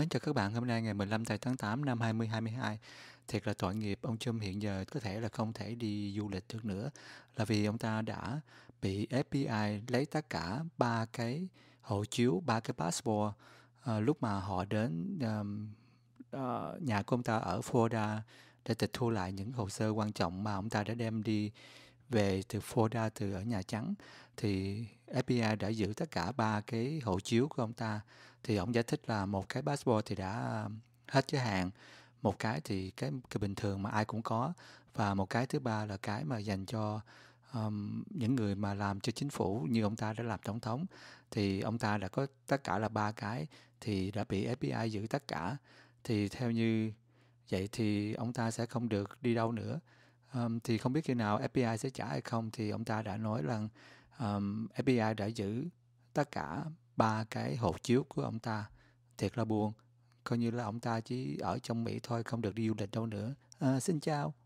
Mến chào các bạn, hôm nay ngày 15 tháng 8 năm 2022 Thiệt là tội nghiệp, ông Trump hiện giờ có thể là không thể đi du lịch được nữa Là vì ông ta đã bị FBI lấy tất cả ba cái hộ chiếu, ba cái passport à, Lúc mà họ đến um, uh, nhà của ông ta ở Florida Để tịch thu lại những hồ sơ quan trọng mà ông ta đã đem đi về từ Florida từ ở Nhà Trắng thì FBI đã giữ tất cả ba cái hộ chiếu của ông ta thì ông giải thích là một cái passport thì đã um, hết giới hạn một cái thì cái, cái bình thường mà ai cũng có và một cái thứ ba là cái mà dành cho um, những người mà làm cho chính phủ như ông ta đã làm tổng thống thì ông ta đã có tất cả là ba cái thì đã bị FBI giữ tất cả thì theo như vậy thì ông ta sẽ không được đi đâu nữa um, thì không biết khi nào FBI sẽ trả hay không thì ông ta đã nói rằng um, FBI đã giữ tất cả ba cái hộp chiếu của ông ta thiệt là buồn coi như là ông ta chỉ ở trong Mỹ thôi không được đi du lịch đâu nữa à, xin chào